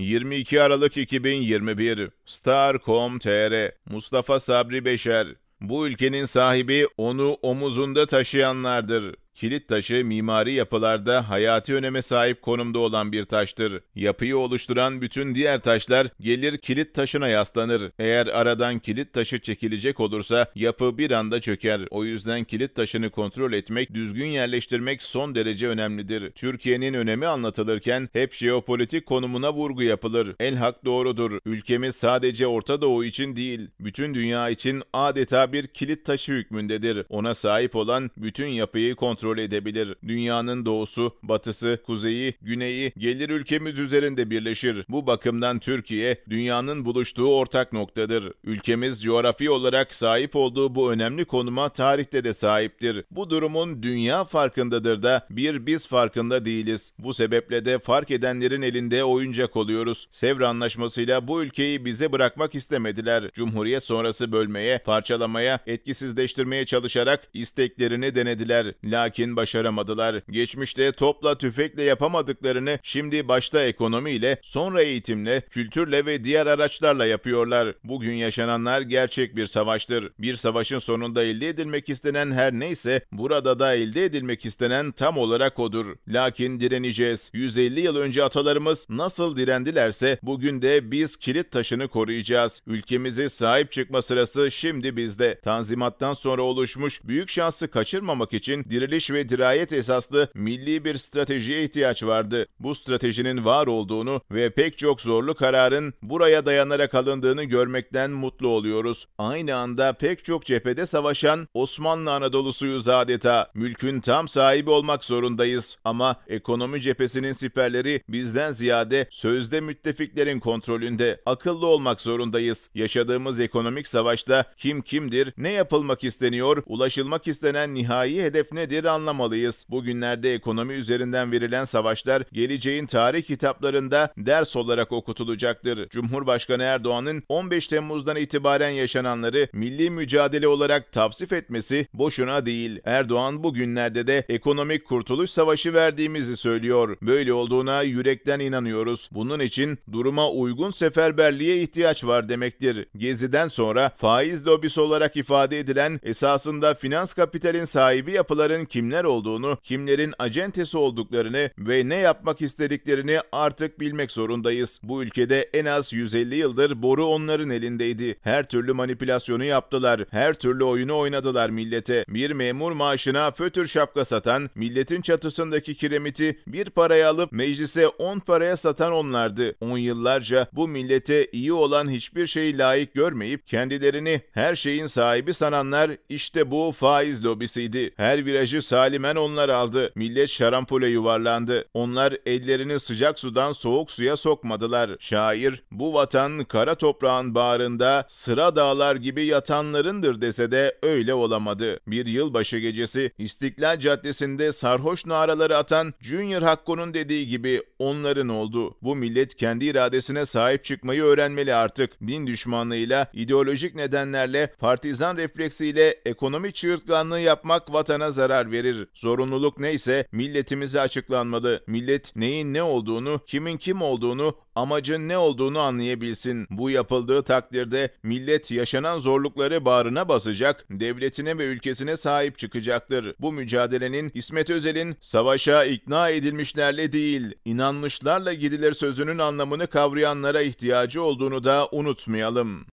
22 Aralık 2021 Star.com.tr Mustafa Sabri Beşer Bu ülkenin sahibi onu omuzunda taşıyanlardır. Kilit taşı mimari yapılarda hayati öneme sahip konumda olan bir taştır. Yapıyı oluşturan bütün diğer taşlar gelir kilit taşına yaslanır. Eğer aradan kilit taşı çekilecek olursa yapı bir anda çöker. O yüzden kilit taşını kontrol etmek, düzgün yerleştirmek son derece önemlidir. Türkiye'nin önemi anlatılırken hep jeopolitik konumuna vurgu yapılır. El hak doğrudur. Ülkemiz sadece Orta Doğu için değil, bütün dünya için adeta bir kilit taşı hükmündedir. Ona sahip olan bütün yapıyı kontrol kontrol edebilir. Dünyanın doğusu, batısı, kuzeyi, güneyi gelir ülkemiz üzerinde birleşir. Bu bakımdan Türkiye dünyanın buluştuğu ortak noktadır. Ülkemiz coğrafi olarak sahip olduğu bu önemli konuma tarihte de sahiptir. Bu durumun dünya farkındadır da bir biz farkında değiliz. Bu sebeple de fark edenlerin elinde oyuncak oluyoruz. Sevr anlaşmasıyla bu ülkeyi bize bırakmak istemediler. Cumhuriyet sonrası bölmeye, parçalamaya, etkisizleştirmeye çalışarak isteklerini denediler. Lakin Lakin başaramadılar. Geçmişte topla tüfekle yapamadıklarını şimdi başta ekonomiyle, sonra eğitimle, kültürle ve diğer araçlarla yapıyorlar. Bugün yaşananlar gerçek bir savaştır. Bir savaşın sonunda elde edilmek istenen her neyse burada da elde edilmek istenen tam olarak odur. Lakin direneceğiz. 150 yıl önce atalarımız nasıl direndilerse bugün de biz kilit taşını koruyacağız. Ülkemizi sahip çıkma sırası şimdi bizde. Tanzimattan sonra oluşmuş büyük şansı kaçırmamak için diriliş anlayış ve dirayet esaslı milli bir stratejiye ihtiyaç vardı. Bu stratejinin var olduğunu ve pek çok zorlu kararın buraya dayanarak alındığını görmekten mutlu oluyoruz. Aynı anda pek çok cephede savaşan Osmanlı Anadolu'suyuz adeta. Mülkün tam sahibi olmak zorundayız ama ekonomi cephesinin siperleri bizden ziyade sözde müttefiklerin kontrolünde. Akıllı olmak zorundayız. Yaşadığımız ekonomik savaşta kim kimdir, ne yapılmak isteniyor, ulaşılmak istenen nihai hedef nedir anlamalıyız. Bugünlerde ekonomi üzerinden verilen savaşlar geleceğin tarih kitaplarında ders olarak okutulacaktır. Cumhurbaşkanı Erdoğan'ın 15 Temmuz'dan itibaren yaşananları milli mücadele olarak tavsif etmesi boşuna değil. Erdoğan bugünlerde de ekonomik kurtuluş savaşı verdiğimizi söylüyor. Böyle olduğuna yürekten inanıyoruz. Bunun için duruma uygun seferberliğe ihtiyaç var demektir. Gezi'den sonra faiz lobisi olarak ifade edilen esasında finans kapitalin sahibi yapıların kim? kimler olduğunu, kimlerin acentesi olduklarını ve ne yapmak istediklerini artık bilmek zorundayız. Bu ülkede en az 150 yıldır boru onların elindeydi. Her türlü manipülasyonu yaptılar, her türlü oyunu oynadılar millete. Bir memur maaşına fötür şapka satan, milletin çatısındaki kiremiti bir paraya alıp meclise 10 paraya satan onlardı. 10 on yıllarca bu millete iyi olan hiçbir şeyi layık görmeyip kendilerini her şeyin sahibi sananlar işte bu faiz lobisiydi. Her virajı Salimen onları aldı. Millet şarampole yuvarlandı. Onlar ellerini sıcak sudan soğuk suya sokmadılar. Şair bu vatan kara toprağın bağrında sıra dağlar gibi yatanlarındır dese de öyle olamadı. Bir yılbaşı gecesi İstiklal Caddesi'nde sarhoş naraları atan Junior Hakko'nun dediği gibi onların oldu. Bu millet kendi iradesine sahip çıkmayı öğrenmeli artık. Din düşmanlığıyla, ideolojik nedenlerle, partizan refleksiyle ekonomi çığırtkanlığı yapmak vatana zarar verir verir. Zorunluluk neyse milletimize açıklanmalı. Millet neyin ne olduğunu, kimin kim olduğunu, amacın ne olduğunu anlayabilsin. Bu yapıldığı takdirde millet yaşanan zorlukları bağrına basacak, devletine ve ülkesine sahip çıkacaktır. Bu mücadelenin İsmet Özel'in savaşa ikna edilmişlerle değil, inanmışlarla gidilir sözünün anlamını kavrayanlara ihtiyacı olduğunu da unutmayalım.